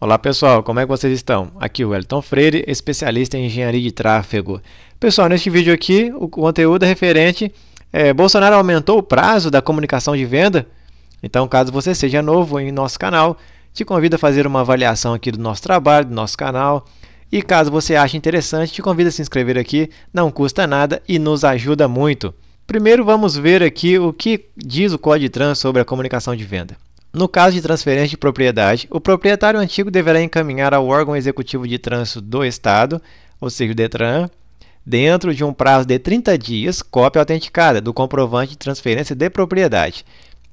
Olá pessoal, como é que vocês estão? Aqui é o Elton Freire, especialista em engenharia de tráfego. Pessoal, neste vídeo aqui o conteúdo é referente é, Bolsonaro aumentou o prazo da comunicação de venda? Então, caso você seja novo em nosso canal, te convido a fazer uma avaliação aqui do nosso trabalho, do nosso canal. E caso você ache interessante, te convido a se inscrever aqui, não custa nada e nos ajuda muito. Primeiro vamos ver aqui o que diz o Código Trans sobre a comunicação de venda. No caso de transferência de propriedade, o proprietário antigo deverá encaminhar ao órgão executivo de trânsito do Estado, ou seja, o DETRAN, dentro de um prazo de 30 dias, cópia autenticada do comprovante de transferência de propriedade,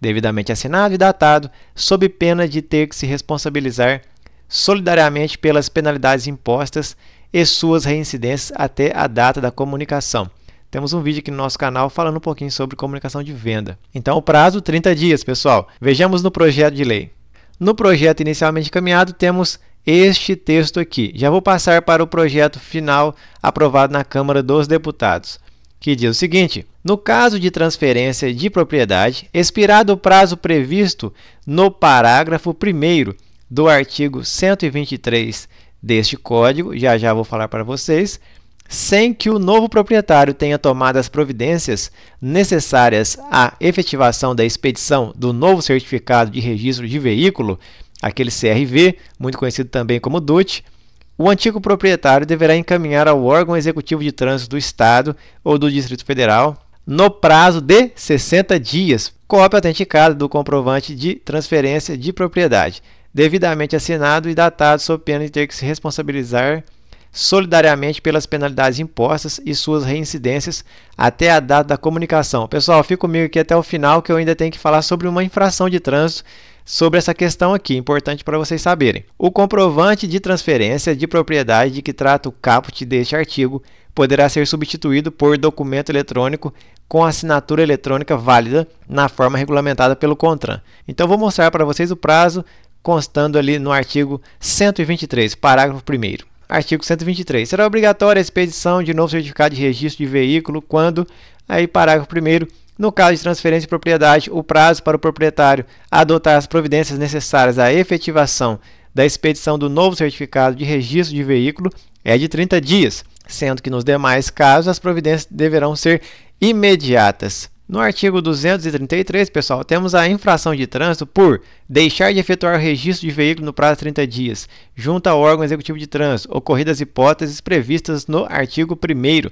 devidamente assinado e datado, sob pena de ter que se responsabilizar solidariamente pelas penalidades impostas e suas reincidências até a data da comunicação temos um vídeo aqui no nosso canal falando um pouquinho sobre comunicação de venda. Então, o prazo 30 dias, pessoal. Vejamos no projeto de lei. No projeto inicialmente encaminhado, temos este texto aqui. Já vou passar para o projeto final aprovado na Câmara dos Deputados, que diz o seguinte: No caso de transferência de propriedade, expirado o prazo previsto no parágrafo 1 do artigo 123 deste código, já já vou falar para vocês, sem que o novo proprietário tenha tomado as providências necessárias à efetivação da expedição do novo certificado de registro de veículo, aquele CRV, muito conhecido também como DUT, o antigo proprietário deverá encaminhar ao órgão executivo de trânsito do Estado ou do Distrito Federal, no prazo de 60 dias, cópia autenticada do comprovante de transferência de propriedade, devidamente assinado e datado sob pena de ter que se responsabilizar solidariamente pelas penalidades impostas e suas reincidências até a data da comunicação. Pessoal, fica comigo aqui até o final que eu ainda tenho que falar sobre uma infração de trânsito sobre essa questão aqui, importante para vocês saberem. O comprovante de transferência de propriedade de que trata o caput deste artigo poderá ser substituído por documento eletrônico com assinatura eletrônica válida na forma regulamentada pelo CONTRAN. Então vou mostrar para vocês o prazo constando ali no artigo 123, parágrafo 1 Artigo 123. Será obrigatória a expedição de novo certificado de registro de veículo quando, aí parágrafo 1 no caso de transferência de propriedade, o prazo para o proprietário adotar as providências necessárias à efetivação da expedição do novo certificado de registro de veículo é de 30 dias, sendo que nos demais casos as providências deverão ser imediatas. No artigo 233, pessoal, temos a infração de trânsito por deixar de efetuar o registro de veículo no prazo de 30 dias, junto ao órgão executivo de trânsito, ocorridas hipóteses previstas no artigo 1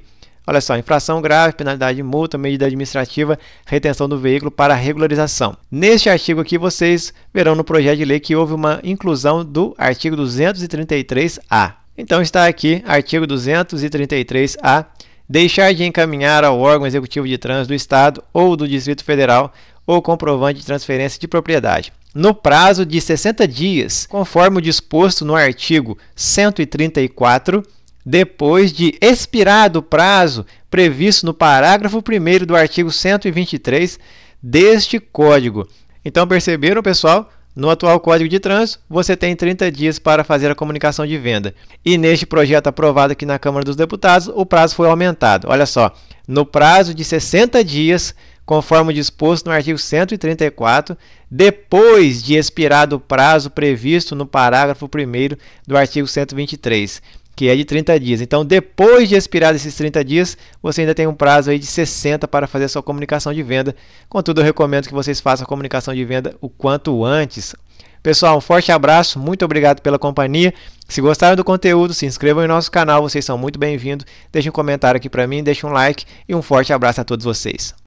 Olha só, infração grave, penalidade de multa, medida administrativa, retenção do veículo para regularização. Neste artigo aqui, vocês verão no projeto de lei que houve uma inclusão do artigo 233-A. Então está aqui, artigo 233-A, deixar de encaminhar ao órgão executivo de trânsito do Estado ou do Distrito Federal o comprovante de transferência de propriedade, no prazo de 60 dias, conforme o disposto no artigo 134, depois de expirado o prazo previsto no parágrafo 1 do artigo 123 deste Código. Então, perceberam, pessoal? No atual Código de Trânsito, você tem 30 dias para fazer a comunicação de venda. E neste projeto aprovado aqui na Câmara dos Deputados, o prazo foi aumentado. Olha só, no prazo de 60 dias, conforme disposto no artigo 134, depois de expirado o prazo previsto no parágrafo 1 do artigo 123 que é de 30 dias. Então, depois de expirar esses 30 dias, você ainda tem um prazo aí de 60 para fazer a sua comunicação de venda. Contudo, eu recomendo que vocês façam a comunicação de venda o quanto antes. Pessoal, um forte abraço, muito obrigado pela companhia. Se gostaram do conteúdo, se inscrevam em nosso canal, vocês são muito bem-vindos. Deixem um comentário aqui para mim, deixem um like e um forte abraço a todos vocês.